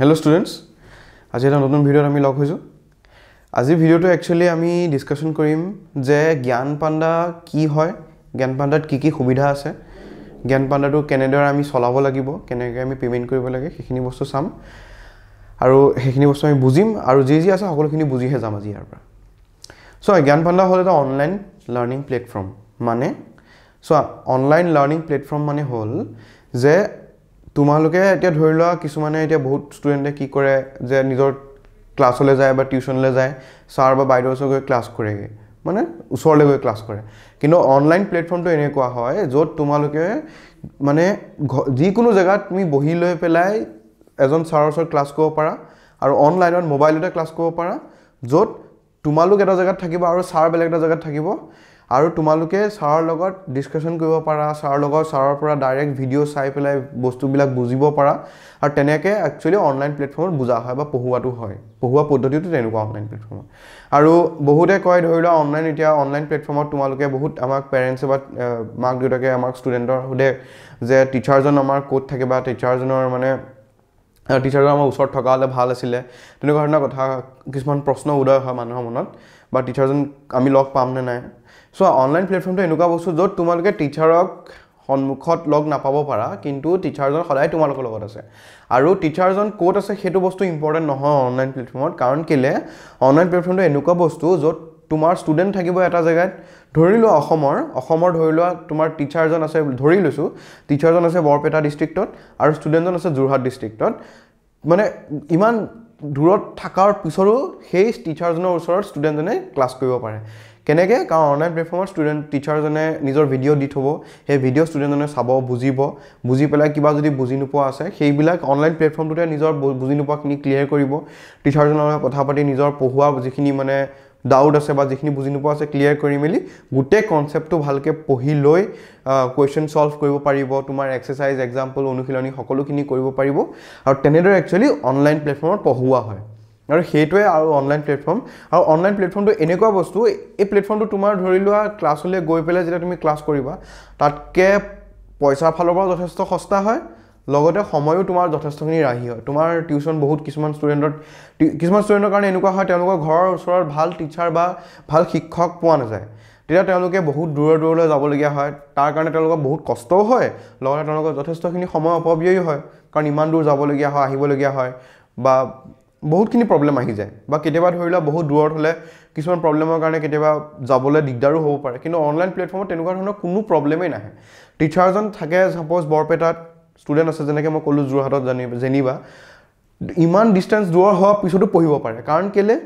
Hello' students আজি এটা নতুন ভিডিঅ'ত আমি লগ হৈছোঁ আজি ভিডিঅ'টো একচুৱেলি আমি ডিছকাশ্যন কৰিম যে জ্ঞান পাণ্ডা কি হয় জ্ঞান পাণ্ডাত কি কি সুবিধা আছে জ্ঞান পাণ্ডাটো কেনেদৰে আমি চলাব লাগিব কেনেকৈ আমি পে'মেণ্ট কৰিব লাগে সেইখিনি বস্তু চাম আৰু সেইখিনি বস্তু আমি বুজিম আৰু যি যি আছে সকলোখিনি বুজিহে যাম আজি ইয়াৰ পৰা চ' জ্ঞান পাণ্ডা হ'ল এটা অনলাইন লাৰ্ণিং প্লেটফৰ্ম মানে চ' অনলাইন লাৰ্ণিং প্লেটফৰ্ম মানে হ'ল যে তোমালোকে এতিয়া ধৰি লোৱা কিছুমানে এতিয়া বহুত ষ্টুডেণ্টে কি কৰে যে নিজৰ ক্লাছলৈ যায় বা টিউশ্যনলৈ যায় ছাৰ বা বাইদেউ ওচৰত গৈ ক্লাছ কৰেগৈ মানে ওচৰলৈ গৈ ক্লাছ কৰে কিন্তু অনলাইন প্লেটফৰ্মটো এনেকুৱা হয় য'ত তোমালোকে মানে ঘ যিকোনো জেগাত তুমি বহি লৈ পেলাই এজন ছাৰৰ ওচৰত ক্লাছ কৰিব পাৰা আৰু অনলাইনত মোবাইলতে ক্লাছ কৰিব পাৰা য'ত তোমালোক এটা জেগাত থাকিবা আৰু ছাৰ বেলেগ এটা জেগাত থাকিব আৰু তোমালোকে ছাৰৰ লগত ডিছকাশ্যন কৰিব পাৰা ছাৰৰ লগত ছাৰৰ পৰা ডাইৰেক্ট ভিডিঅ' চাই পেলাই বস্তুবিলাক বুজিব পাৰা আৰু তেনেকৈ একচুৱেলি অনলাইন প্লেটফৰ্মত বুজা হয় বা পঢ়োৱাটো হয় পঢ়োৱা পদ্ধতিটো তেনেকুৱা অনলাইন প্লেটফৰ্মত আৰু বহুতে কয় ধৰি লোৱা অনলাইন এতিয়া অনলাইন প্লেটফৰ্মত তোমালোকে বহুত আমাক পেৰেণ্টছে বা মাক দেউতাকে আমাক ষ্টুডেণ্টৰ সোধে যে টিচাৰজন আমাৰ ক'ত থাকে বা টিচাৰজনৰ মানে টিচাৰজন আমাৰ ওচৰত থকা হ'লে ভাল আছিলে তেনেকুৱা ধৰণৰ কথা কিছুমান প্ৰশ্ন উদয় হয় মানুহৰ মনত বা টিচাৰজন আমি লগ পাম নে নাই চোৱা অনলাইন প্লেটফৰ্মটো এনেকুৱা বস্তু য'ত তোমালোকে টিচাৰক সন্মুখত লগ নাপাব পাৰা কিন্তু টিচাৰজন সদায় তোমালোকৰ লগত আছে আৰু টিচাৰজন ক'ত আছে সেইটো বস্তু ইম্পৰ্টেণ্ট নহয় অনলাইন প্লেটফৰ্মত কাৰণ কেলৈ অনলাইন প্লেটফৰ্মটো এনেকুৱা বস্তু য'ত তোমাৰ ষ্টুডেণ্ট থাকিব এটা জেগাত ধৰি লোৱা অসমৰ অসমৰ ধৰি লোৱা তোমাৰ টিচাৰজন আছে ধৰি লৈছোঁ টিচাৰজন আছে বৰপেটা ডিষ্ট্ৰিক্টত আৰু ষ্টুডেণ্টজন আছে যোৰহাট ডিষ্ট্ৰিক্টত মানে ইমান দূৰত থকাৰ পিছৰো সেই টিচাৰজনৰ ওচৰত ষ্টুডেণ্টজনে ক্লাছ কৰিব পাৰে কেনেকৈ কাৰণ অনলাইন প্লেটফৰ্মত ষ্টুডেণ্ট টিচাৰজনে নিজৰ ভিডিঅ' দি থ'ব সেই ভিডিঅ' ষ্টুডেণ্টজনে চাব বুজিব বুজি পেলাই কিবা যদি বুজি নোপোৱা আছে সেইবিলাক অনলাইন প্লেটফৰ্মটোতে নিজৰ বুজি নোপোৱাখিনি ক্লিয়াৰ কৰিব টিচাৰজনৰ লগত কথা পাতি নিজৰ পঢ়োৱা যিখিনি মানে ডাউট আছে বা যিখিনি বুজি নোপোৱা আছে ক্লিয়াৰ কৰি মেলি গোটেই কনচেপ্টটো ভালকৈ পঢ়ি লৈ কুৱেশ্যন ছল্ভ কৰিব পাৰিব তোমাৰ এক্সাৰচাইজ এক্সাম্পল অনুশীলনী সকলোখিনি কৰিব পাৰিব আৰু তেনেদৰে একচুৱেলি অনলাইন প্লেটফৰ্মত পঢ়োৱা হয় আৰু সেইটোৱে আৰু অনলাইন প্লেটফৰ্ম আৰু অনলাইন প্লেটফৰ্মটো এনেকুৱা বস্তু এই প্লেটফৰ্মটো তোমাৰ ধৰি লোৱা ক্লাছলৈ গৈ পেলাই যেতিয়া তুমি ক্লাছ কৰিবা তাতকৈ পইচাৰ ফালৰ পৰাও যথেষ্ট সস্তা হয় লগতে সময়ো তোমাৰ যথেষ্টখিনি ৰাহি হয় তোমাৰ টিউশ্যন বহুত কিছুমান ষ্টুডেণ্টত কিছুমান ষ্টুডেণ্টৰ কাৰণে এনেকুৱা হয় তেওঁলোকৰ ঘৰৰ ওচৰত ভাল টিচাৰ বা ভাল শিক্ষক পোৱা নাযায় তেতিয়া তেওঁলোকে বহুত দূৰৰ দূৰলৈ যাবলগীয়া হয় তাৰ কাৰণে তেওঁলোকৰ বহুত কষ্টও হয় লগতে তেওঁলোকৰ যথেষ্টখিনি সময় অপব্যয়ো হয় কাৰণ ইমান দূৰ যাবলগীয়া হয় আহিবলগীয়া হয় বা বহুতখিনি প্ৰব্লেম আহি যায় বা কেতিয়াবা ধৰি লোৱা বহুত দূৰত হ'লে কিছুমান প্ৰব্লেমৰ কাৰণে কেতিয়াবা যাবলৈ দিগদাৰো হ'ব পাৰে কিন্তু অনলাইন প্লেটফৰ্মত তেনেকুৱা ধৰণৰ কোনো প্ৰব্লেমেই নাহে টিচাৰজন থাকে ছাপ'জ বৰপেটাত ষ্টুডেণ্ট আছে যেনেকৈ মই ক'লোঁ যোৰহাটত জানি জেনিবা ইমান ডিষ্টেঞ্চ দূৰৰ হোৱাৰ পিছতো পঢ়িব পাৰে কাৰণ কেলৈ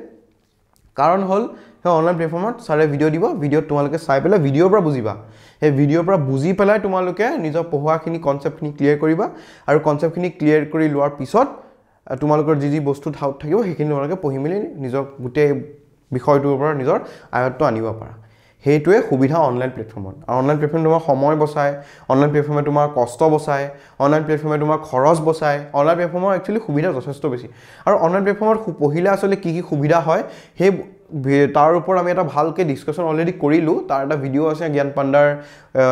কাৰণ হ'ল সেই অনলাইন প্লেটফৰ্মত ছাৰে ভিডিঅ' দিব ভিডিঅ'ত তোমালোকে চাই পেলাই ভিডিঅ'ৰ পৰা বুজিবা সেই ভিডিঅ'ৰ পৰা বুজি পেলাই তোমালোকে নিজৰ পঢ়োৱাখিনি কনচেপ্টখিনি ক্লিয়াৰ কৰিবা আৰু কনচেপ্টখিনি ক্লিয়াৰ কৰি লোৱাৰ পিছত তোমালোকৰ যি যি বস্তু থাউত থাকিব সেইখিনি তোমালোকে পঢ়ি মেলি নিজক গোটেই বিষয়টোৰ পৰা নিজৰ আয়ত্ব আনিব পাৰা সেইটোৱে সুবিধা অনলাইন প্লেটফৰ্মত আৰু অনলাইন প্লেটফৰ্মে তোমাৰ সময় বচায় অনলাইন প্লেটফৰ্মে তোমাৰ কষ্ট বচায় অনলাইন প্লেটফৰ্মে তোমাৰ খৰচ বচায় অনলাইন প্লেটফৰ্মৰ একচুৱেলি সুবিধা যথেষ্ট বেছি আৰু অনলাইন প্লেটফৰ্মত পঢ়িলে আচলতে কি কি সুবিধা হয় সেই তাৰ ওপৰত আমি এটা ভালকৈ ডিছকাশ্যন অলৰেডি কৰিলোঁ তাৰ এটা ভিডিঅ' আছে জ্ঞান পাণ্ডাৰ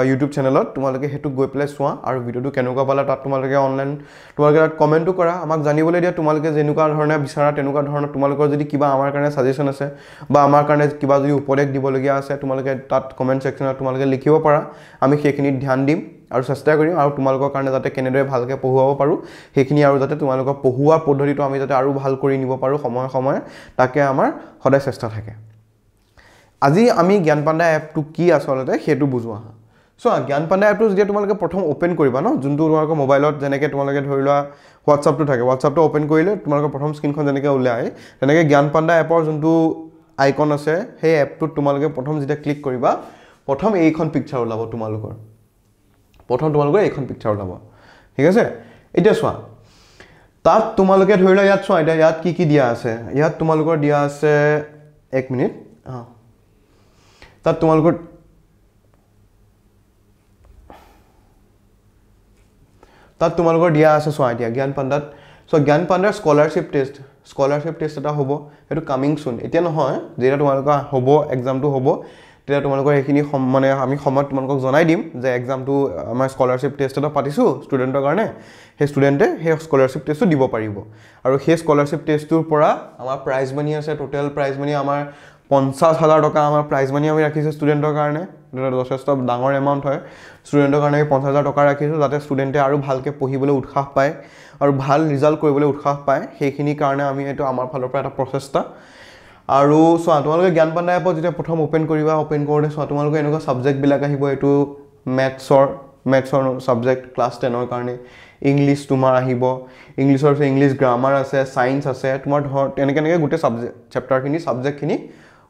ইউটিউব চেনেলত তোমালোকে সেইটো গৈ পেলাই চোৱা আৰু ভিডিঅ'টো কেনেকুৱা পালা তাত তোমালোকে অনলাইন তোমালোকে তাত কমেণ্টো কৰা আমাক জানিবলৈ দিয়া তোমালোকে যেনেকুৱা ধৰণে বিচাৰা তেনেকুৱা ধৰণৰ তোমালোকৰ যদি কিবা আমাৰ কাৰণে ছাজেশ্যন আছে বা আমাৰ কাৰণে কিবা যদি উপদেশ দিবলগীয়া আছে তোমালোকে তাত কমেণ্ট ছেকশ্যনত তোমালোকে লিখিব পাৰা আমি সেইখিনিত ধ্যান দিম আৰু চেষ্টা কৰিম আৰু তোমালোকৰ কাৰণে যাতে কেনেদৰে ভালকৈ পঢ়ুৱাব পাৰোঁ সেইখিনি আৰু যাতে তোমালোকৰ পঢ়োৱা পদ্ধতিটো আমি যাতে আৰু ভাল কৰি নিব পাৰোঁ সময়ে সময়ে তাকে আমাৰ সদায় চেষ্টা থাকে আজি আমি জ্ঞান পাণ্ডা এপটো কি আচলতে সেইটো বুজোৱা চোৱা জ্ঞান পাণ্ডা এপটো যেতিয়া তোমালোকে প্ৰথম অ'পেন কৰিবা ন যোনটো তোমালোকৰ মোবাইলত যেনেকৈ তোমালোকে ধৰি লোৱা হোৱাটছআপটো থাকে হোৱাটছআপটো অ'পেন কৰিলে তোমালোকৰ প্ৰথম স্ক্ৰীণখন যেনেকৈ ওলাই তেনেকৈ জ্ঞান পাণ্ডা এপৰ যোনটো আইকন আছে সেই এপটোত তোমালোকে প্ৰথম যেতিয়া ক্লিক কৰিবা প্ৰথম এইখন পিকচাৰ ওলাব তোমালোকৰ প্ৰথম তোমালোকৰ এইখন পিকচাৰ ওলাব ঠিক আছে এতিয়া চোৱা তাত তোমালোকে ধৰি লোৱা ইয়াত চোৱা এতিয়া ইয়াত কি কি দিয়া আছে ইয়াত তোমালোকৰ দিয়া আছে এক মিনিট অঁ তাত তোমালোকৰ তাত তোমালোকৰ দিয়া আছে চোৱা এতিয়া জ্ঞান পাণ্ডাত চোৱা জ্ঞান পাণ্ডাৰ স্কলাৰশ্বিপ টেষ্ট স্কলাৰশ্বিপ টেষ্ট এটা হ'ব সেইটো কামিং চুন এতিয়া নহয় যেতিয়া তোমালোকৰ হ'ব এক্সামটো হ'ব তেতিয়া তোমালোকৰ সেইখিনি মানে আমি সময়ত তোমালোকক জনাই দিম যে এক্সামটো আমাৰ স্কলাৰশ্বিপ টেষ্ট এটা পাতিছোঁ ষ্টুডেণ্টৰ কাৰণে সেই ষ্টুডেণ্টে সেই স্কলাৰশ্বিপ টেষ্টটো দিব পাৰিব আৰু সেই স্কলাৰশ্বিপ টেষ্টটোৰ পৰা আমাৰ প্ৰাইজ মানি আছে টোটেল প্ৰাইজ মানি আমাৰ পঞ্চাছ হাজাৰ টকা আমাৰ প্ৰাইজ মানি আমি ৰাখিছোঁ ষ্টুডেণ্টৰ কাৰণে যথেষ্ট ডাঙৰ এমাউণ্ট হয় ষ্টুডেণ্টৰ কাৰণে আমি পঞ্চাছ হাজাৰ টকা ৰাখিছোঁ যাতে ষ্টুডেণ্টে আৰু ভালকৈ পঢ়িবলৈ উৎসাহ পায় আৰু ভাল ৰিজাল্ট কৰিবলৈ উৎসাহ পায় সেইখিনিৰ কাৰণে আমি এইটো আমাৰ ফালৰ পৰা এটা প্ৰচেষ্টা আৰু চোৱা তোমালোকে জ্ঞান জ্ঞানপাণ্ডা এপত যেতিয়া প্ৰথম অ'পেন কৰিবা অ'পেন কৰোঁতে চোৱা তোমালোকে এনেকুৱা ছাবজেক্টবিলাক আহিব এইটো মেথছৰ মেথছৰ ছাবজেক্ট ক্লাছ টেনৰ কাৰণে ইংলিছ তোমাৰ আহিব ইংলিছৰ পিছত ইংলিছ গ্ৰামাৰ আছে ছায়েন্স আছে তোমাৰ ধৰ তেনেকৈ এনেকৈ গোটেই ছাবজেক্ট চেপ্টাৰখিনি ছাবজেক্টখিনি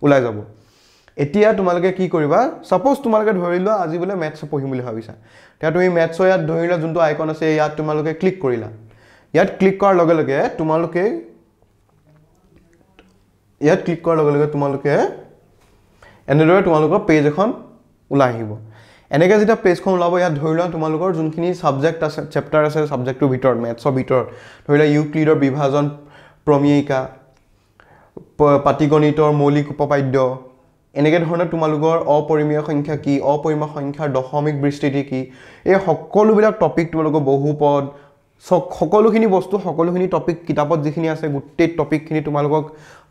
ওলাই যাব এতিয়া তোমালোকে কি কৰিবা ছাপ'জ তোমালোকে ধৰি লোৱা আজি বোলে মেথছ পঢ়িম বুলি ভাবিছা তেতিয়া তুমি মেথছৰ ইয়াত ধৰি লোৱা যোনটো আইকন আছে ইয়াত তোমালোকে ক্লিক কৰিলা ইয়াত ক্লিক কৰাৰ লগে লগে তোমালোকে ইয়াত ক্লিক কৰাৰ লগে লগে তোমালোকে এনেদৰে তোমালোকৰ পেজ এখন ওলাই আহিব এনেকৈ যেতিয়া পেজখন ওলাব ইয়াত ধৰি লোৱা তোমালোকৰ যোনখিনি ছাবজেক্ট আছে চেপ্টাৰ আছে ছাবজেক্টটোৰ ভিতৰত মেথছৰ ভিতৰত ধৰি লোৱা ইউক্লিডৰ বিভাজন প্ৰমিয়িকা পাতিগণিতৰ মৌলিক উপপাদ্য এনেকৈ ধৰণে তোমালোকৰ অপৰিমীয় সংখ্যা কি অপৰিমীয় সংখ্যাৰ দশমিক বিস্তৃতি কি এই সকলোবিলাক টপিক তোমালোকৰ বহুপদ চব সকলোখিনি বস্তু সকলোখিনি টপিক কিতাপত যিখিনি আছে গোটেই টপিকখিনি তোমালোকক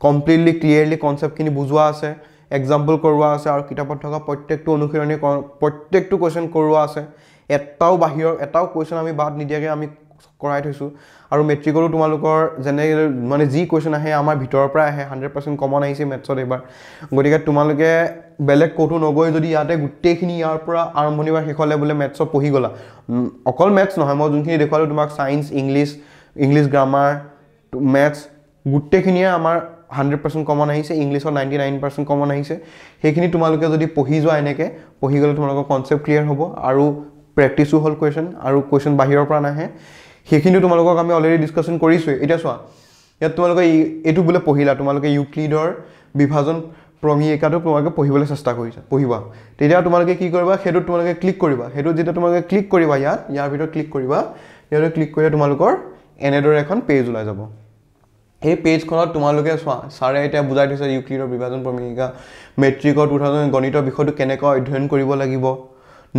কমপ্লিটলি ক্লিয়াৰলি কনচেপ্টখিনি বুজোৱা আছে এক্সাম্পল কৰোৱা আছে আৰু কিতাপত থকা প্ৰত্যেকটো অনুশীলনী প্ৰত্যেকটো কুৱেশ্যন কৰোৱা আছে এটাও বাহিৰৰ এটাও কুৱেশ্যন আমি বাদ নিদিয়াকৈ আমি কৰাই থৈছোঁ আৰু মেট্ৰিকৰো তোমালোকৰ যেনে মানে যি কুৱেশ্যন আহে আমাৰ ভিতৰৰ পৰা আহে হাণ্ড্ৰেড পাৰ্চেণ্ট কমন আহিছে মেথছত এইবাৰ গতিকে তোমালোকে বেলেগ ক'তো নগৈ যদি ইয়াতে গোটেইখিনি ইয়াৰ পৰা আৰম্ভণিৰ পৰা শেষলৈ বোলে মেথছত পঢ়ি গ'লা অকল মেথছ নহয় মই যোনখিনি দেখুৱালোঁ তোমাক science English English grammar maths গোটেইখিনিয়ে আমাৰ হাণ্ড্ৰেড পাৰ্চেণ্ট কমন আহিছে ইংলিছৰ নাইণ্টি নাইন পাৰ্চেণ্ট কমন আহিছে সেইখিনি তোমালোকে যদি পঢ়ি যোৱা এনেকৈ পঢ়ি গ'লে তোমালোকৰ কনচেপ্ট ক্লিয়াৰ হ'ব আৰু প্ৰেক্টিছো হ'ল কুৱেশ্যন আৰু কুৱেশ্যন বাহিৰৰ পৰা নাহে সেইখিনিও তোমালোকক আমি অলৰেডি ডিছকাশ্যন কৰিছোৱেই এতিয়া চোৱা ইয়াত তোমালোকে এইটো বোলে পঢ়িলা তোমালোকে ইউক্লিডৰ বিভাজন প্ৰমিয়িকাটো তোমালোকে পঢ়িবলৈ চেষ্টা কৰিছা পঢ়িবা তেতিয়া তোমালোকে কি কৰিবা সেইটোত তোমালোকে ক্লিক কৰিবা সেইটোত যেতিয়া তোমালোকে ক্লিক কৰিবা ইয়াত ইয়াৰ ভিতৰত ক্লিক কৰিবা ইয়াতে ক্লিক কৰিলে তোমালোকৰ এনেদৰে এখন পেজ ওলাই যাব সেই পেজখনত তোমালোকে চোৱা ছাৰে এতিয়া বুজাই থৈছে ইউক্লিডৰ বিভাজন প্ৰমিয়িকা মেট্ৰিকৰ টু থাউজেণ্ড গণিতৰ বিষয়টো কেনেকৈ অধ্যয়ন কৰিব লাগিব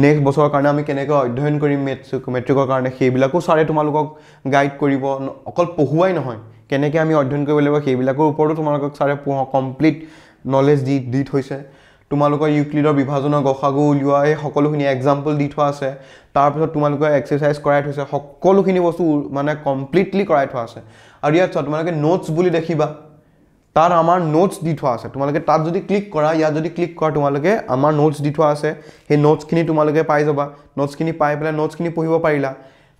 নেক্সট বছৰৰ কাৰণে আমি কেনেকৈ অধ্যয়ন কৰিম মেট্ছ মেট্ৰিকৰ কাৰণে সেইবিলাকো ছাৰে তোমালোকক গাইড কৰিব অকল পঢ়ুৱাই নহয় কেনেকৈ আমি অধ্যয়ন কৰিব লাগিব সেইবিলাকৰ ওপৰতো তোমালোকক ছাৰে কমপ্লিট নলেজ দি দি থৈছে তোমালোকৰ ইউক্লিডৰ বিভাজনৰ গসাগু উলিওৱা এই সকলোখিনি এক্সাম্পল দি থোৱা আছে তাৰপিছত তোমালোকে এক্সাৰচাইজ কৰাই থৈছে সকলোখিনি বস্তু মানে কমপ্লিটলি কৰাই থোৱা আছে আৰু ইয়াত চোৱা তোমালোকে নোটছ বুলি দেখিবা তাত আমাৰ নোটছ দি থোৱা আছে তোমালোকে তাত যদি ক্লিক কৰা ইয়াত যদি ক্লিক কৰা তোমালোকে আমাৰ নোটছ দি থোৱা আছে সেই নোটছখিনি তোমালোকে পাই যাবা নোটছখিনি পাই পেলাই নোটছখিনি পঢ়িব পাৰিলা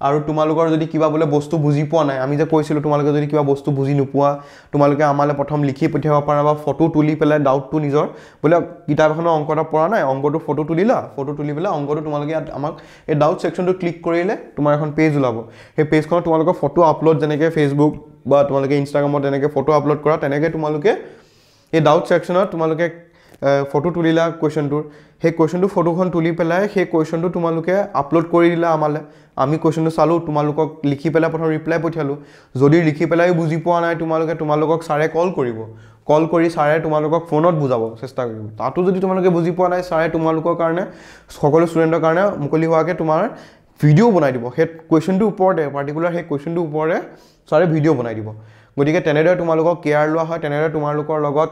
আৰু তোমালোকৰ যদি কিবা বোলে বস্তু বুজি পোৱা নাই আমি যে কৈছিলোঁ তোমালোকে যদি কিবা বস্তু বুজি নোপোৱা তোমালোকে আমালৈ প্ৰথম লিখি পঠিয়াব পাৰা বা ফটো তুলি পেলাই ডাউটটো নিজৰ বোলে কিতাপ এখনৰ অংক এটা পৰা নাই অংকটো ফটো তুলিলা ফটো তুলি পেলাই অংকটো তোমালোকে ইয়াত আমাক এই ডাউট ছেকশ্যনটো ক্লিক কৰিলে তোমাৰ এখন পেজ ওলাব সেই পেজখনত তোমালোকৰ ফটো আপলোড যেনেকৈ ফেচবুক বা তোমালোকে ইনষ্টাগ্ৰামত তেনেকৈ ফটো আপলোড কৰা তেনেকৈ তোমালোকে এই ডাউট ছেকশ্যনত তোমালোকে ফটো তুলিলা কুৱেশ্যনটোৰ সেই কুৱেশ্যনটো ফটোখন তুলি পেলাই সেই কুৱেশ্যনটো তোমালোকে আপলোড কৰি দিলা আমালৈ আমি কুৱেশ্যনটো চালোঁ তোমালোকক লিখি পেলাই প্ৰথম ৰিপ্লাই পঠিয়ালোঁ যদি লিখি পেলাইও বুজি পোৱা নাই তোমালোকে তোমালোকক ছাৰে কল কৰিব কল কৰি ছাৰে তোমালোকক ফোনত বুজাব চেষ্টা কৰিব তাতো যদি তোমালোকে বুজি পোৱা নাই ছাৰে তোমালোকৰ কাৰণে সকলো ষ্টুডেণ্টৰ কাৰণে মুকলি হোৱাকৈ তোমাৰ ভিডিঅ' বনাই দিব সেই কুৱেশ্যনটোৰ ওপৰতে পাৰ্টিকুলাৰ সেই কুৱেশ্যনটোৰ ওপৰতে ছাৰে ভিডিঅ' বনাই দিব গতিকে তেনেদৰে তোমালোকক কেয়াৰ লোৱা হয় তেনেদৰে তোমালোকৰ লগত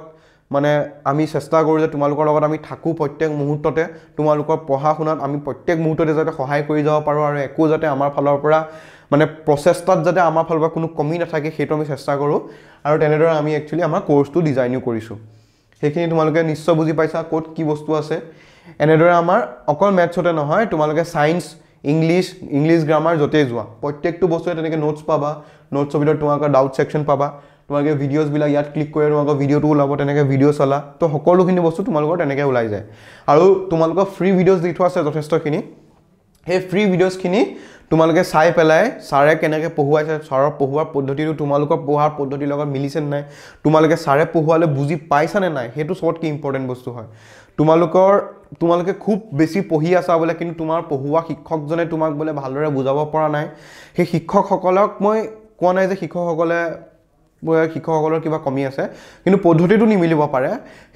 মানে আমি চেষ্টা কৰোঁ যে তোমালোকৰ লগত আমি থাকোঁ প্ৰত্যেক মুহূৰ্ততে তোমালোকৰ পঢ়া শুনাত আমি প্ৰত্যেক মুহূৰ্ততে যাতে সহায় কৰি যাব পাৰোঁ আৰু একো যাতে আমাৰ ফালৰ পৰা মানে প্ৰচেষ্টাত যাতে আমাৰ ফালৰ পৰা কোনো কমি নাথাকে সেইটো আমি চেষ্টা কৰোঁ আৰু তেনেদৰে আমি একচুৱেলি আমাৰ কৰ্চটো ডিজাইনো কৰিছোঁ সেইখিনি তোমালোকে নিশ্চয় বুজি পাইছা ক'ত কি বস্তু আছে এনেদৰে আমাৰ অকল মেথছতে নহয় তোমালোকে ছায়েন্স ইংলিছ ইংলিছ গ্ৰামাৰ য'তেই যোৱা প্ৰত্যেকটো বস্তুৱে তেনেকৈ নোটছ পাবা নোটছৰ ভিতৰত তোমালোকৰ ডাউট ছেকশ্যন পাবা তোমালোকে ভিডিঅ'জবিলাক ইয়াত ক্লিক কৰি তোমালোকৰ ভিডিঅ'টো ওলাব তেনেকৈ ভিডিঅ' চলা তো সকলোখিনি বস্তু তোমালোকৰ তেনেকৈ ওলাই যায় আৰু তোমালোকৰ ফ্ৰী ভিডিঅ'জ দি থোৱা আছে যথেষ্টখিনি সেই ফ্ৰী ভিডিঅ'জখিনি তোমালোকে চাই পেলাই ছাৰে কেনেকৈ পঢ়ুৱাইছে ছাৰৰ পঢ়োৱাৰ পদ্ধতিটো তোমালোকৰ পঢ়াৰ পদ্ধতিৰ লগত মিলিছে নে নাই তোমালোকে ছাৰে পঢ়োৱালৈ বুজি পাইছা নে নাই সেইটো চবতকৈ ইম্পৰ্টেণ্ট বস্তু হয় তোমালোকৰ তোমালোকে খুব বেছি পঢ়ি আছা বোলে কিন্তু তোমাৰ পঢ়োৱা শিক্ষকজনে তোমাক বোলে ভালদৰে বুজাব পৰা নাই সেই শিক্ষকসকলক মই কোৱা নাই যে শিক্ষকসকলে শিক্ষকসকলৰ কিবা কমি আছে কিন্তু পদ্ধতিটো নিমিলিব পাৰে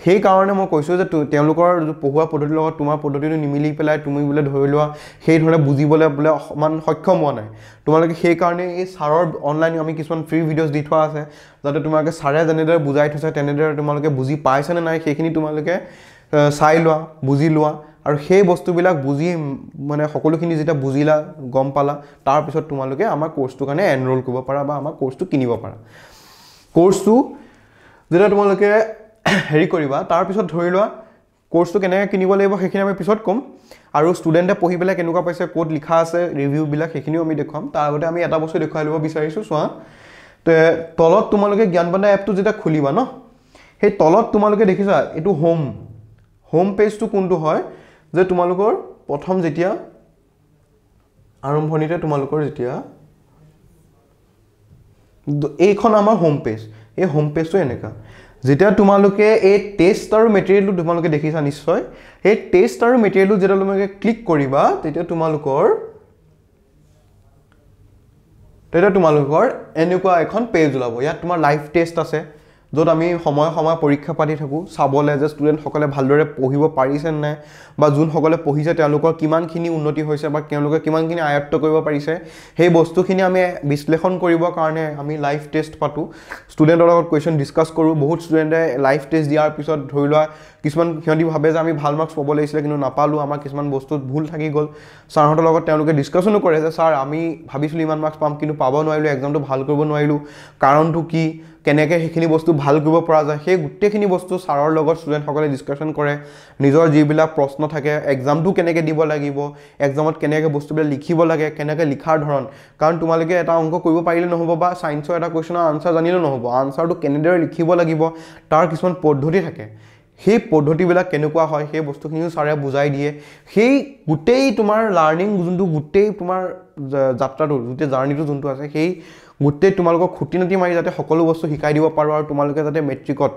সেইকাৰণে মই কৈছোঁ যে তেওঁলোকৰ পঢ়োৱা পদ্ধতিৰ লগত তোমাৰ পদ্ধতিটো নিমিলি পেলাই তুমি বোলে ধৰি লোৱা সেইধৰণে বুজিবলৈ বোলে অকণমান সক্ষম হোৱা নাই তোমালোকে সেইকাৰণে এই ছাৰৰ অনলাইন আমি কিছুমান ফ্ৰী ভিডিঅ'জ দি থোৱা আছে যাতে তোমালোকে ছাৰে যেনেদৰে বুজাই থৈছে তেনেদৰে তোমালোকে বুজি পাইছেনে নাই সেইখিনি তোমালোকে চাই লোৱা বুজি লোৱা আৰু সেই বস্তুবিলাক বুজি মানে সকলোখিনি যেতিয়া বুজিলা গম পালা তাৰপিছত তোমালোকে আমাৰ কোৰ্চটোৰ কাৰণে এনৰোল কৰিব পাৰা বা আমাৰ কোৰ্চটো কিনিব পাৰা কোৰ্চটো যেতিয়া তোমালোকে হেৰি কৰিবা তাৰপিছত ধৰি লোৱা কোৰ্চটো কেনেকৈ কিনিব লাগিব সেইখিনি আমি পিছত ক'ম আৰু ষ্টুডেণ্টে পঢ়ি পেলাই কেনেকুৱা পাইছে ক'ত লিখা আছে ৰিভিউবিলাক সেইখিনিও আমি দেখুৱাম তাৰ আগতে আমি এটা বস্তু দেখুৱাই ল'ব বিচাৰিছোঁ চোৱা তলত তোমালোকে জ্ঞানবন্ধা এপটো যেতিয়া খুলিবা ন সেই তলত তোমালোকে দেখিছা এইটো হোম হোম পেজটো কোনটো হয় যে তোমালোকৰ প্ৰথম যেতিয়া আৰম্ভণিতে তোমালোকৰ যেতিয়া এইখন আমাৰ হোম পেজ এই হোম পেজটো এনেকুৱা যেতিয়া তোমালোকে এই টেষ্ট আৰু মেটেৰিয়েলটো তোমালোকে দেখিছা নিশ্চয় সেই টেষ্ট আৰু মেটেৰিয়েলটো যেতিয়া তোমালোকে ক্লিক কৰিবা তেতিয়া তোমালোকৰ তেতিয়া তোমালোকৰ এনেকুৱা এখন পেজ ওলাব ইয়াত তোমাৰ লাইফ টেষ্ট আছে য'ত আমি সময়ে সময়ে পৰীক্ষা পাতি থাকোঁ চাবলৈ যে ষ্টুডেণ্টসকলে ভালদৰে পঢ়িব পাৰিছে নাই বা যোনসকলে পঢ়িছে তেওঁলোকৰ কিমানখিনি উন্নতি হৈছে বা তেওঁলোকে কিমানখিনি আয়ত্ব কৰিব পাৰিছে সেই বস্তুখিনি আমি বিশ্লেষণ কৰিবৰ কাৰণে আমি লাইভ টেষ্ট পাতোঁ ষ্টুডেণ্টৰ লগত কুৱেশ্যন ডিছকাছ কৰোঁ বহুত ষ্টুডেণ্টে লাইভ টেষ্ট দিয়াৰ পিছত ধৰি লোৱা কিছুমান সিহঁতি ভাবে যে আমি ভাল মাৰ্কছ পাব লাগিছিলে কিন্তু নাপালোঁ আমাৰ কিছুমান বস্তুত ভুল থাকি গ'ল ছাৰহঁতৰ লগত তেওঁলোকে ডিছকাশ্যনো কৰে যে ছাৰ আমি ভাবিছিলোঁ ইমান মাৰ্কছ পাম কিন্তু পাব নোৱাৰিলোঁ একজামটো ভাল কৰিব নোৱাৰিলোঁ কাৰণটো কি কেনেকৈ সেইখিনি বস্তু ভাল কৰিব পৰা যায় সেই গোটেইখিনি বস্তু ছাৰৰ লগত ষ্টুডেণ্টসকলে ডিছকাশ্যন কৰে নিজৰ যিবিলাক প্ৰশ্ন থাকে এক্সামটো কেনেকৈ দিব লাগিব এক্সামত কেনেকৈ বস্তুবিলাক লিখিব লাগে কেনেকৈ লিখাৰ ধৰণ কাৰণ তোমালোকে এটা অংক কৰিব পাৰিলে নহ'ব বা ছায়েন্সৰ এটা কুৱেশ্যনৰ আনচাৰ জানিলেও নহ'ব আনচাৰটো কেনেদৰে লিখিব লাগিব তাৰ কিছুমান পদ্ধতি থাকে সেই পদ্ধতিবিলাক কেনেকুৱা হয় সেই বস্তুখিনিও ছাৰে বুজাই দিয়ে সেই গোটেই তোমাৰ লাৰ্ণিং যোনটো গোটেই তোমাৰ যাত্ৰাটো গোটেই জাৰ্ণিটো যোনটো আছে সেই গোটেই তোমালোকক খুটি নাতি মাৰি যাতে সকলো বস্তু শিকাই দিব পাৰোঁ আৰু তোমালোকে যাতে মেট্ৰিকত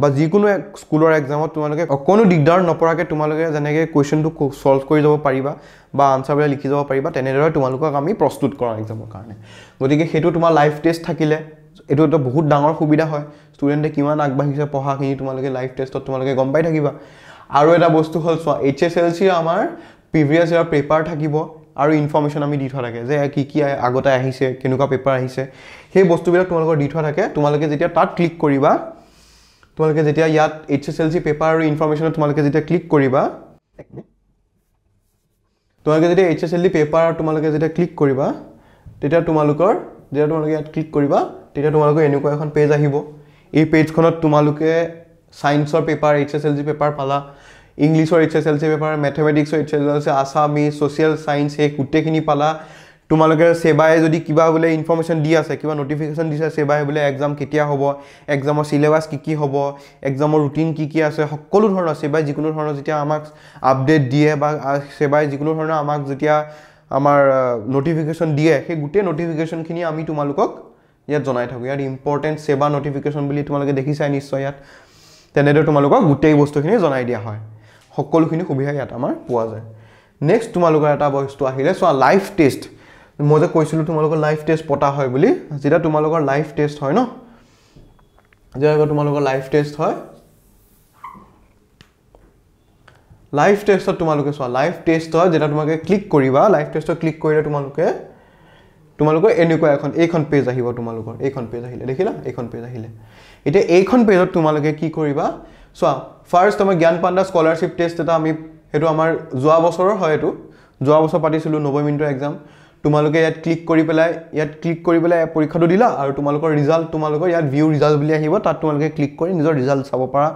বা যিকোনো স্কুলৰ এক্সামত তোমালোকে অকণো দিগদাৰ নপৰাকৈ তোমালোকে যেনেকৈ কুৱেশ্যনটো চল্ভ কৰি যাব পাৰিবা বা আনচাৰবিলাক লিখি যাব পাৰিবা তেনেদৰে তোমালোকক আমি প্ৰস্তুত কৰাওঁ এক্সামৰ কাৰণে গতিকে সেইটো তোমাৰ লাইফ টেষ্ট থাকিলে এইটো এটা বহুত ডাঙৰ সুবিধা হয় ষ্টুডেণ্টে কিমান আগবাঢ়িছে পঢ়াখিনি তোমালোকে লাইফ টেষ্টত তোমালোকে গম পাই থাকিবা আৰু এটা বস্তু হ'ল চোৱা এইচ এছ এল চিৰ আমাৰ প্ৰিভিয়াছ ইয়াৰ পেপাৰ থাকিব আৰু ইনফৰমেশ্যন আমি দি থোৱা থাকে যে কি কি আগতে আহিছে কেনেকুৱা পেপাৰ আহিছে সেই বস্তুবিলাক তোমালোকৰ দি থোৱা থাকে তোমালোকে যেতিয়া তাত ক্লিক কৰিবা তোমালোকে যেতিয়া ইয়াত H S L C paper আৰু ইনফৰ্মেশ্যনত তোমালোকে যেতিয়া ক্লিক কৰিবা তোমালোকে যেতিয়া H S L C paper তোমালোকে যেতিয়া ক্লিক কৰিবা তেতিয়া তোমালোকৰ যেতিয়া তোমালোকে ইয়াত ক্লিক কৰিবা তেতিয়া তোমালোকৰ এনেকুৱা এখন পেজ আহিব এই পেজখনত তোমালোকে ছায়েন্সৰ paper H S L C paper পালা ইংলিছৰ H S L C paper মেথেমেটিক্সৰ H S L C Assamese social science সেই গোটেইখিনি পালা তোমালোকে ছেবাই যদি কিবা বোলে ইনফৰ্মেশ্যন দি আছে কিবা ন'টিফিকেশ্যন দিছে চেবাই বোলে এক্সাম কেতিয়া হ'ব এক্সামৰ চিলেবাছ কি কি হ'ব এক্সামৰ ৰুটিন কি কি আছে সকলো ধৰণৰ ছেবাই যিকোনো ধৰণৰ যেতিয়া আমাক আপডেট দিয়ে বা ছেবাই যিকোনো ধৰণৰ আমাক যেতিয়া আমাৰ ন'টিফিকেশ্যন দিয়ে সেই গোটেই ন'টিফিকেশ্যনখিনি আমি তোমালোকক ইয়াত জনাই থাকোঁ ইয়াত ইম্পৰ্টেণ্ট ছেবা ন'টিফিকেশ্যন বুলি তোমালোকে দেখিছাই নিশ্চয় ইয়াত তেনেদৰে তোমালোকক গোটেই বস্তুখিনি জনাই দিয়া হয় সকলোখিনি সুবিধা ইয়াত আমাৰ পোৱা যায় নেক্সট তোমালোকৰ এটা বস্তু আহিলে চোৱা লাইফ টেষ্ট মই যে কৈছিলোঁ তোমালোকৰ লাইফ টেষ্ট পতা হয় বুলি যেতিয়া তোমালোকৰ লাইফ টেষ্ট হয় ন যেতিয়া তোমালোকৰ লাইফ টেষ্ট হয় লাইফ টেষ্টত তোমালোকে চোৱা লাইফ টেষ্টত যেতিয়া তোমালোকে ক্লিক কৰিবা লাইফ টেষ্টত ক্লিক কৰিলে তোমালোকে তোমালোকৰ এনেকুৱা এখন এইখন পেজ আহিব তোমালোকৰ এইখন পেজ আহিলে দেখিলা এইখন পেজ আহিলে এতিয়া এইখন পেজত তোমালোকে কি কৰিবা চোৱা ফাৰ্ষ্ট আমাৰ জ্ঞান পাণ্ডা স্কলাৰশ্বিপ টেষ্ট এটা আমি সেইটো আমাৰ যোৱা বছৰৰ হয় এইটো যোৱা বছৰ পাতিছিলোঁ নব্বৈ মিনিটৰ এক্সাম তোমালোকে ইয়াত ক্লিক কৰি পেলাই ইয়াত ক্লিক কৰি পেলাই পৰীক্ষাটো দিলা আৰু তোমালোকৰ ৰিজাল্ট তোমালোকৰ ইয়াত ভিউ ৰিজাল্ট বুলি আহিব তাত তোমালোকে ক্লিক কৰি নিজৰ ৰিজাল্ট চাব পাৰা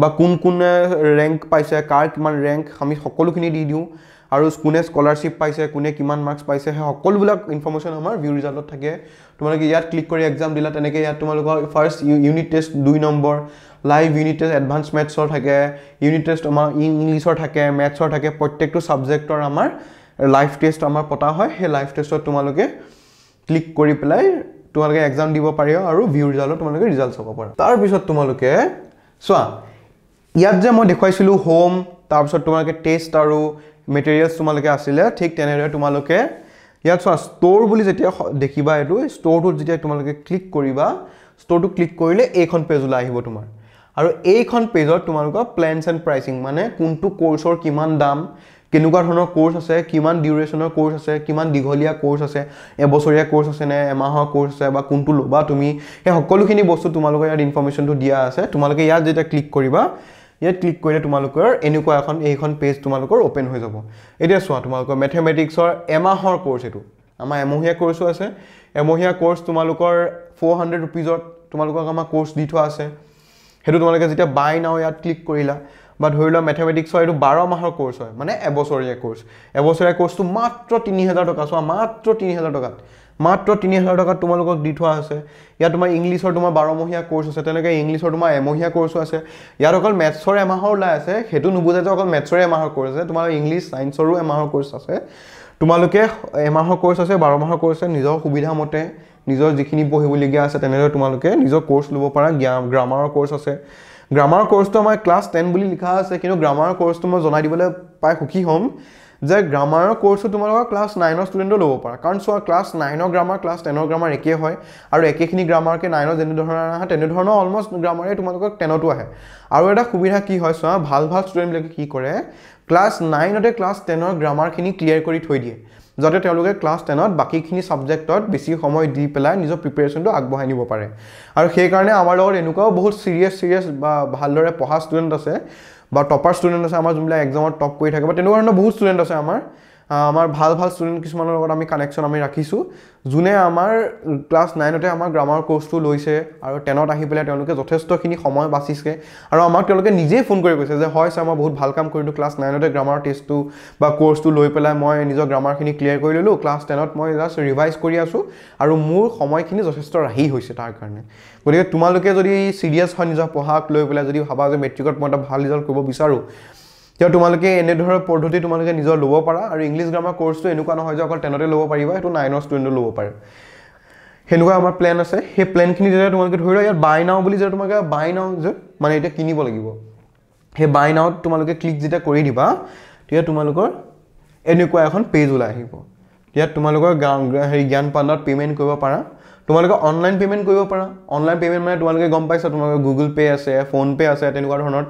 বা কোন কোনে ৰেংক পাইছে কাৰ কিমান ৰেংক আমি সকলোখিনি দি দিওঁ আৰু কোনে স্কলাৰশ্বিপ পাইছে কোনে কিমান মাৰ্কছ পাইছে সেই সকলোবিলাক ইনফৰ্মেশ্যন আমাৰ ভিউ ৰিজাল্টত থাকে তোমালোকে ইয়াত ক্লিক কৰি এক্সাম দিলা তেনেকৈ ইয়াত তোমালোকৰ ফাৰ্ষ্ট ইউনিট টেষ্ট দুই নম্বৰ লাইভ ইউনিট টেষ্ট এডভান্স মেথছৰ থাকে ইউনিট টেষ্ট আমাৰ ইন ইংলিছৰ থাকে মেথছৰ থাকে প্ৰত্যেকটো ছাবজেক্টৰ আমাৰ লাইভ টেষ্ট আমাৰ পতা হয় সেই লাইভ টেষ্টত তোমালোকে ক্লিক কৰি পেলাই তোমালোকে এক্সাম দিব পাৰিবা আৰু ভিউ ৰিজাল্টত তোমালোকে ৰিজাল্ট চাব পাৰা তাৰপিছত তোমালোকে চোৱা ইয়াত যে মই দেখুৱাইছিলোঁ হোম তাৰপিছত তোমালোকে টেষ্ট আৰু মেটেৰিয়েলছ তোমালোকে আছিলে ঠিক তেনেদৰে তোমালোকে ইয়াত চোৱা ষ্ট'ৰ বুলি যেতিয়া দেখিবা এইটো ষ্ট'ৰটোত যেতিয়া তোমালোকে ক্লিক কৰিবা ষ্ট'ৰটো ক্লিক কৰিলে এইখন পেজ ওলাই আহিব তোমাৰ আৰু এইখন পেজত তোমালোকৰ প্লেনছ এণ্ড প্ৰাইচিং মানে কোনটো কোৰ্চৰ কিমান দাম কেনেকুৱা ধৰণৰ কোৰ্চ আছে কিমান ডিউৰেশ্যনৰ কোৰ্চ আছে কিমান দীঘলীয়া কোৰ্চ আছে এবছৰীয়া কোৰ্চ আছে নে এমাহৰ কোৰ্চ আছে বা কোনটো ল'বা তুমি সেই সকলোখিনি বস্তু তোমালোকৰ ইয়াত ইনফৰ্মেশ্যনটো দিয়া আছে তোমালোকে ইয়াত যেতিয়া ক্লিক কৰিবা ইয়াত ক্লিক কৰিলে তোমালোকৰ এনেকুৱা এখন এইখন পেজ তোমালোকৰ অ'পেন হৈ যাব এতিয়া চোৱা তোমালোকৰ মেথেমেটিক্সৰ এমাহৰ কোৰ্চ এইটো আমাৰ এমহীয়া কোৰ্চো আছে এমহীয়া কোৰ্চ তোমালোকৰ ফ'ৰ হাণ্ড্ৰেড ৰুপিজত তোমালোকক আমাৰ কোৰ্চ দি থোৱা আছে সেইটো তোমালোকে যেতিয়া বাই নাও ইয়াত ক্লিক কৰিলা বা ধৰি লোৱা মেথেমেটিক্সৰ এইটো বাৰ মাহৰ কৰ্চ হয় মানে এবছৰীয়া কৰ্চ এবছৰীয়া কৰ্চটো মাত্ৰ তিনি হাজাৰ টকা চোৱা মাত্ৰ তিনি হাজাৰ টকাত মাত্ৰ তিনি হাজাৰ টকাত তোমালোকক দি থোৱা আছে ইয়াত তোমাৰ ইংলিছৰ তোমাৰ বাৰমহীয়া কৰ্চ আছে তেনেকৈ ইংলিছৰ তোমাৰ এমহীয়া কৰ্চো আছে ইয়াত অকল মেথছৰ এমাহৰ ওলাই আছে সেইটো নুবুজাই যে অকল মেথছৰে এমাহৰ কৰ্চ আছে তোমাৰ ইংলিছ চায়েন্সৰো এমাহৰ কৰ্চ আছে তোমালোকে এমাহৰ কৰ্চ আছে বাৰ মাহৰ কৰ্চ আছে নিজৰ সুবিধামতে নিজৰ যিখিনি পঢ়িবলগীয়া আছে তেনেদৰে তোমালোকে নিজৰ কোৰ্চ ল'ব পাৰা গ্ৰামাৰৰ কৰ্চ আছে গ্ৰামাৰৰ কৰ্চটো আমাৰ ক্লাছ টেন বুলি লিখা আছে কিন্তু গ্ৰামাৰৰ কৰ্চটো মই জনাই দিবলৈ পাই সুখী হ'ম যে গ্ৰামাৰৰ কৰ্চটো তোমালোকৰ ক্লাছ নাইনৰ ষ্টুডেণ্টো ল'ব পাৰা কাৰণ চোৱা ক্লাছ নাইনৰ গ্ৰামাৰ ক্লাছ টেনৰ গ্ৰামাৰ একেই হয় আৰু একেখিনি গ্ৰামাৰকে নাইনৰ যেনেধৰণৰ আহে তেনেধৰণৰ অলমষ্ট গ্ৰামাৰে তোমালোকৰ টেনতো আহে আৰু এটা সুবিধা কি হয় চোৱা ভাল ভাল ষ্টুডেণ্টবিলাকে কি কৰে ক্লাছ নাইনতে ক্লাছ টেনৰ গ্ৰামাৰখিনি ক্লিয়াৰ কৰি থৈ দিয়ে যাতে তেওঁলোকে ক্লাছ টেনত বাকীখিনি ছাবজেক্টত বেছি সময় দি পেলাই নিজৰ প্ৰিপেৰেশ্যনটো আগবঢ়াই নিব পাৰে আৰু সেইকাৰণে আমাৰ লগত এনেকুৱাও বহুত ছিৰিয়াছ ছিৰিয়াছ বা ভালদৰে পঢ়া ষ্টুডেণ্ট আছে বা টপাৰ ষ্টুডেণ্ট আছে আমাৰ যোনবিলাক এক্সামত টপ কৰি থাকে বা তেনেকুৱা ধৰণৰ বহুত ষ্টুডেণ্ট আছে আমাৰ আমাৰ ভাল ভাল ষ্টুডেণ্ট কিছুমানৰ লগত আমি কানেকশ্যন আমি ৰাখিছোঁ যোনে আমাৰ ক্লাছ নাইনতে আমাৰ গ্ৰামাৰ কোৰ্চটো লৈছে আৰু টেনত আহি পেলাই তেওঁলোকে যথেষ্টখিনি সময় বাচিছে আৰু আমাক তেওঁলোকে নিজেই ফোন কৰি কৈছে যে হয় ছাৰ মই বহুত ভাল কাম কৰিলোঁ ক্লাছ নাইনতে গ্ৰামাৰ টেষ্টটো বা ক'ৰ্চটো লৈ পেলাই মই নিজৰ গ্ৰামাৰখিনি ক্লিয়াৰ কৰি ল'লোঁ ক্লাছ টেনত মই জাষ্ট ৰিভাইজ কৰি আছোঁ আৰু মোৰ সময়খিনি যথেষ্ট ৰাহি হৈছে তাৰ কাৰণে গতিকে তোমালোকে যদি চিৰিয়াছ হয় নিজৰ পঢ়াক লৈ পেলাই যদি ভাবা যে মেট্ৰিকত মই এটা ভাল ৰিজাল্ট কৰিব বিচাৰোঁ তেওঁ তোমালোকে এনেধৰণৰ পদ্ধতি তোমালোকে নিজৰ ল'ব পাৰা আৰু ইংলিছ গ্ৰামাৰ কৰ্চটো এনেকুৱা নহয় যে অকল টেনতে ল'ব পাৰিবা সেইটো নাইনৰ ষ্টুডেণ্টো ল'ব পাৰে সেনেকুৱা আমাৰ প্লেন আছে সেই প্লেনখিনি যেতিয়া তোমালোকে ধৰি লোৱা ইয়াত বাই নাও বুলি যেতিয়া তোমালোকে বাই নাও যে মানে এতিয়া কিনিব লাগিব সেই বাই নাওত তোমালোকে ক্লিক যেতিয়া কৰি দিবা তেতিয়া তোমালোকৰ এনেকুৱা এখন পেজ ওলাই আহিব ইয়াত তোমালোকৰ গাঁও হেৰি জ্ঞান পাণ্ডাত পে'মেণ্ট কৰিব পাৰা তোমালোকে অনলাইন পে'মেণ্ট কৰিব পাৰা অনলাইন পে'মেণ্ট মানে তোমালোকে গম পাইছা তোমালোকৰ গুগল পে' আছে ফোনপে' আছে তেনেকুৱা ধৰণৰ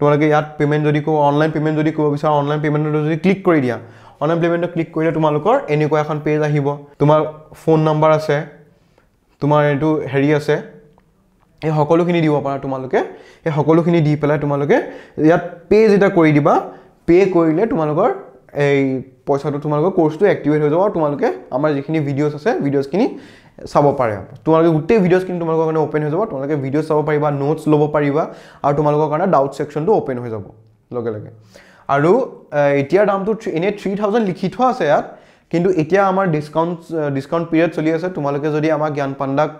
তোমালোকে ইয়াত পে'মেণ্ট যদি কৰোঁ অনলাইন পে'মেণ্ট যদি কৰিব বিচাৰা অনলাইন পে'মেণ্টটো যদি ক্লিক কৰি দিয়া অনলাইন পে'মেণ্টটো ক্লিক কৰিলে তোমালোকৰ এনেকুৱা এখন পেজ আহিব তোমাৰ ফোন নম্বৰ আছে তোমাৰ এইটো হেৰি আছে এই সকলোখিনি দিব পাৰা তোমালোকে সেই সকলোখিনি দি পেলাই তোমালোকে ইয়াত পে' যেতিয়া কৰি দিবা পে' কৰিলে তোমালোকৰ এই পইচাটো তোমালোকৰ কৰ্চটো এক্টিভেট হৈ যাব আৰু তোমালোকে আমাৰ যিখিনি ভিডিঅ'ছ আছে ভিডিঅ'জখিনি চাব পাৰে তোমালোকে গোটেই ভিডিঅ'জখিনি তোমালোকৰ কাৰণে অ'পেন হৈ যাব তোমালোকে ভিডিঅ' চাব পাৰিবা নোটছ ল'ব পাৰিবা আৰু তোমালোকৰ কাৰণে ডাউট ছেকশ্যনটো অ'পেন হৈ যাব লগে লগে আৰু এতিয়াৰ দামটো এনেই থ্ৰী থাউজেণ্ড লিখি থোৱা আছে ইয়াত কিন্তু এতিয়া আমাৰ ডিছকাউণ্ট ডিছকাউণ্ট পিৰিয়ড চলি আছে তোমালোকে যদি আমাৰ জ্ঞান পাণ্ডাক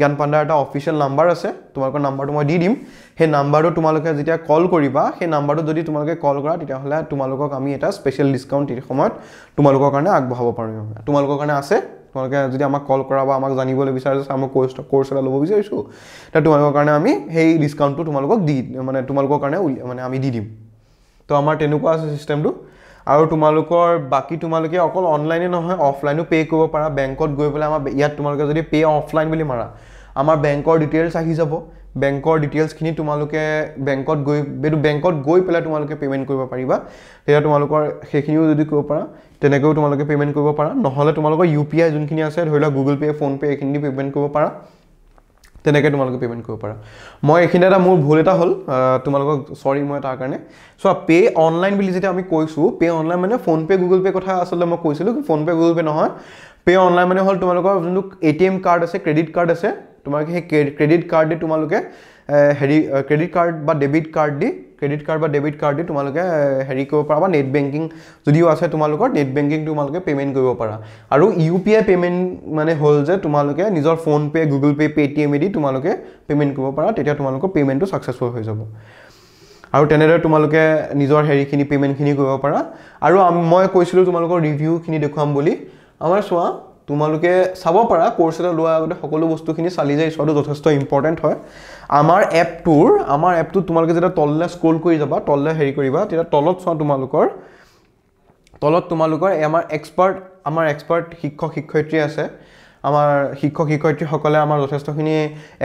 জ্ঞান পাণ্ডাৰ এটা অফিচিয়েল নাম্বাৰ আছে তোমালোকৰ নাম্বাৰটো মই দি দিম সেই নাম্বাৰটো তোমালোকে যেতিয়া কল কৰিবা সেই নাম্বাৰটো যদি তোমালোকে কল কৰা তেতিয়াহ'লে তোমালোকক আমি এটা স্পেচিয়েল ডিছকাউণ্ট এই সময়ত তোমালোকৰ কাৰণে আগবঢ়াব পাৰোঁ তোমালোকৰ কাৰণে আছে তোমালোকে যদি আমাক কল কৰা বা আমাক জানিবলৈ বিচাৰে ছাৰ মই কৰ্চ কোৰ্চ এটা ল'ব বিচাৰিছোঁ তাত তোমালোকৰ কাৰণে আমি সেই ডিছকাউণ্টটো তোমালোকক দি মানে তোমালোকৰ কাৰণে মানে আমি দি দিম তো আমাৰ তেনেকুৱা আছে ছিষ্টেমটো আৰু তোমালোকৰ বাকী তোমালোকে অকল অনলাইনে নহয় অফলাইনো পে' কৰিব পাৰা বেংকত গৈ পেলাই আমাৰ ইয়াত তোমালোকে যদি পে' অফলাইন বুলি মাৰা আমাৰ বেংকৰ ডিটেইলছ আহি যাব বেংকৰ ডিটেইলছখিনি তোমালোকে বেংকত গৈ এইটো বেংকত গৈ পেলাই তোমালোকে পে'মেণ্ট কৰিব পাৰিবা তেতিয়া তোমালোকৰ সেইখিনিও যদি কৰিব পাৰা তেনেকৈও তোমালোকে পে'মেণ্ট কৰিব পাৰা নহ'লে তোমালোকৰ ইউ পি আই যোনখিনি আছে ধৰি লোৱা গুগল পে' ফোনপে' এইখিনি পে'মেণ্ট কৰিব পাৰা তেনেকৈ তোমালোকে পে'মেণ্ট কৰিব পাৰা মই এইখিনি এটা মোৰ ভুল এটা হ'ল তোমালোকক চৰি মই তাৰ কাৰণে চোৱা পে' অনলাইন বুলি যেতিয়া আমি কৈছোঁ পে' অনলাইন মানে ফোনপে' গুগল পে' কথা আচলতে মই কৈছিলোঁ ফোনপে' গুগল পে' নহয় পে' অনলাইন মানে হ'ল তোমালোকৰ যোনটো এ টি এম কাৰ্ড আছে ক্ৰেডিট কাৰ্ড আছে তোমালোকে সেই ক্ৰেডিট কাৰ্ড দি তোমালোকে হেৰি ক্ৰেডিট কাৰ্ড বা ডেবিট কাৰ্ড দি ক্ৰেডিট কাৰ্ড বা ডেবিট কাৰ্ড দি তোমালোকে হেৰি কৰিব পাৰা বা নেট বেংকিং যদিও আছে তোমালোকৰ নেট বেংকিং তোমালোকে পে'মেণ্ট কৰিব পাৰা আৰু ইউ পি আই পে'মেণ্ট মানে হ'ল যে তোমালোকে নিজৰ PhonePe' Google Pay' pay' Paytm দি তোমালোকে পে'মেণ্ট কৰিব পাৰা তেতিয়া তোমালোকৰ পে'মেণ্টটো ছাকচেছফুল হৈ যাব আৰু তেনেদৰে তোমালোকে নিজৰ হেৰিখিনি পে'মেণ্টখিনি কৰিব পাৰা আৰু মই কৈছিলোঁ তোমালোকৰ ৰিভিউখিনি দেখুৱাম বুলি আমাৰ চোৱা তোমালোকে চাব পাৰা কোৰ্চ এটা লোৱাৰ আগতে সকলো বস্তুখিনি চালি যায় চোৱাটো যথেষ্ট ইম্পৰ্টেণ্ট হয় আমাৰ এপটোৰ আমাৰ এপটো তোমালোকে যেতিয়া তললৈ স্ক্ৰল কৰি যাবা তললৈ হেৰি কৰিবা তেতিয়া তলত চোৱা তোমালোকৰ তলত তোমালোকৰ আমাৰ এক্সপাৰ্ট আমাৰ এক্সপাৰ্ট শিক্ষক শিক্ষয়িত্ৰী আছে আমাৰ শিক্ষক শিক্ষয়িত্ৰীসকলে আমাৰ যথেষ্টখিনি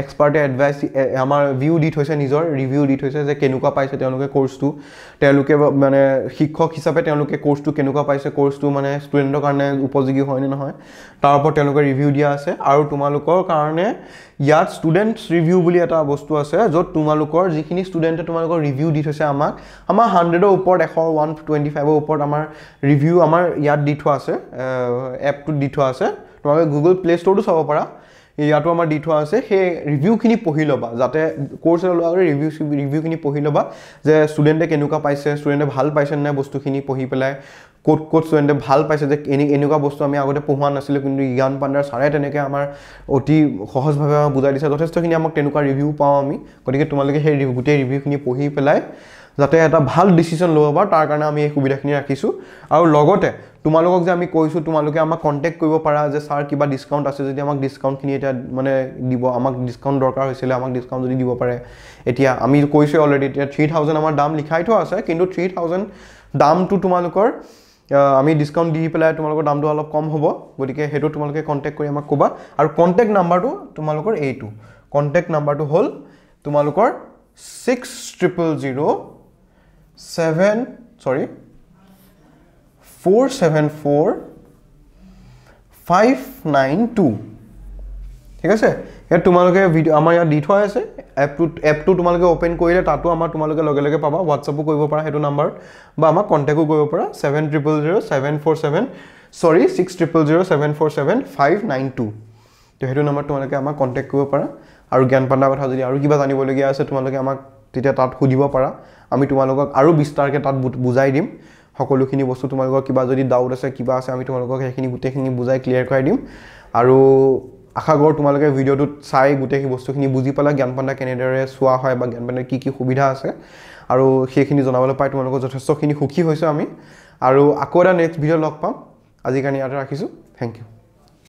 এক্সপাৰ্টে এডভাইচ আমাৰ ভিউ দি থৈছে নিজৰ ৰিভিউ দি থৈছে যে কেনেকুৱা পাইছে তেওঁলোকে কৰ্চটো তেওঁলোকে মানে শিক্ষক হিচাপে তেওঁলোকে কৰ্চটো কেনেকুৱা পাইছে কৰ্চটো মানে ষ্টুডেণ্টৰ কাৰণে উপযোগী হয়নে নহয় তাৰ ওপৰত তেওঁলোকে ৰিভিউ দিয়া আছে আৰু তোমালোকৰ কাৰণে ইয়াত ষ্টুডেণ্টছ ৰিভিউ বুলি এটা বস্তু আছে য'ত তোমালোকৰ যিখিনি ষ্টুডেণ্টে তোমালোকৰ ৰিভিউ দি থৈছে আমাক আমাৰ হাণ্ড্ৰেডৰ ওপৰত এশ ওৱান টুৱেণ্টি ফাইভৰ ওপৰত আমাৰ ৰিভিউ আমাৰ ইয়াত দি থোৱা আছে এপটোত দি থোৱা আছে তোমালোকে গুগল প্লে' ষ্ট'ৰটো চাব পাৰা ইয়াতো আমাৰ দি থোৱা আছে সেই ৰিভিউখিনি পঢ়ি ল'বা যাতে কোৰ্ছ এটা লোৱাৰ ৰিভিউ ৰিভিউখিনি পঢ়ি ল'বা যে ষ্টুডেণ্টে কেনেকুৱা পাইছে ষ্টুডেণ্টে ভাল পাইছে নাই বস্তুখিনি পঢ়ি পেলাই ক'ত ক'ত ষ্টুডেণ্টে ভাল পাইছে যে এনে এনেকুৱা বস্তু আমি আগতে পঢ়োৱা নাছিলোঁ কিন্তু জ্ঞান পাণ্ডাৰ ছাৰে তেনেকৈ আমাৰ অতি সহজভাৱে আমাক বুজাই দিছে যথেষ্টখিনি আমাক তেনেকুৱা ৰিভিউ পাওঁ আমি গতিকে তোমালোকে সেই গোটেই ৰিভিউখিনি পঢ়ি পেলাই যাতে এটা ভাল ডিচিশ্যন ল'ব পাৰোঁ তাৰ কাৰণে আমি এই সুবিধাখিনি ৰাখিছোঁ আৰু লগতে তোমালোকক যে আমি কৈছোঁ তোমালোকে আমাক কণ্টেক্ট কৰিব পাৰা যে ছাৰ কিবা ডিছকাউণ্ট আছে যদি আমাক ডিছকাউণ্টখিনি এতিয়া মানে দিব আমাক ডিছকাউণ্ট দৰকাৰ হৈছিলে আমাক ডিছকাউণ্ট যদি দিব পাৰে এতিয়া আমি কৈছোঁ অলৰেডি এতিয়া থ্ৰী থাউজেণ্ড আমাৰ দাম লিখাই থোৱা আছে কিন্তু থ্ৰী থাউজেণ্ড দামটো তোমালোকৰ আমি ডিছকাউণ্ট দি পেলাই তোমালোকৰ দামটো অলপ কম হ'ব গতিকে সেইটো তোমালোকে কণ্টেক্ট কৰি আমাক ক'বা আৰু কণ্টেক্ট নাম্বাৰটো তোমালোকৰ এইটো কণ্টেক্ট নাম্বাৰটো হ'ল তোমালোকৰ ছিক্স ট্ৰিপল জিৰ' ছেভেন চৰি four seven four five nine two. ঠিক আছে ইয়াত তোমালোকে ভিডিঅ' আমাৰ ইয়াত দি থোৱা আছে এপটো এপটো তোমালোকে অ'পেন কৰিলে তাতো আমাৰ তোমালোকে লগে লগে পাবা হোৱাটছআপো কৰিব পাৰা সেইটো নাম্বাৰত বা আমাক কণ্টেক্টো কৰিব পাৰা seven triple zero' seven four seven চৰি six triple zero' seven four seven five nine two ত' সেইটো নাম্বাৰত তোমালোকে আমাক কণ্টেক্ট কৰিব পাৰা আৰু জ্ঞান পাণ্ডাৰ কথা যদি আৰু কিবা জানিবলগীয়া আছে তোমালোকে আমাক তেতিয়া তাত সুধিব পাৰা আমি তোমালোকক আৰু বিস্তাৰকৈ তাত বুজাই দিম সকলোখিনি বস্তু তোমালোকৰ কিবা যদি ডাউট আছে কিবা আছে আমি তোমালোকক সেইখিনি গোটেইখিনি বুজাই ক্লিয়াৰ কৰাই দিম আৰু আশা কৰোঁ তোমালোকে ভিডিঅ'টোত চাই গোটেইখিনি বস্তুখিনি বুজি পালা জ্ঞান জ্ঞানপাণ্ডা কেনেদৰে চোৱা হয় বা জ্ঞান জ্ঞানপাণ্ডাৰ কি কি সুবিধা আছে আৰু সেইখিনি জনাবলৈ পাই তোমালোকৰ যথেষ্টখিনি সুখী হৈছোঁ আমি আৰু আকৌ এটা নেক্সট ভিডিঅ' লগ পাম আজিৰ কাৰণে ইয়াতে ৰাখিছোঁ থেংক ইউ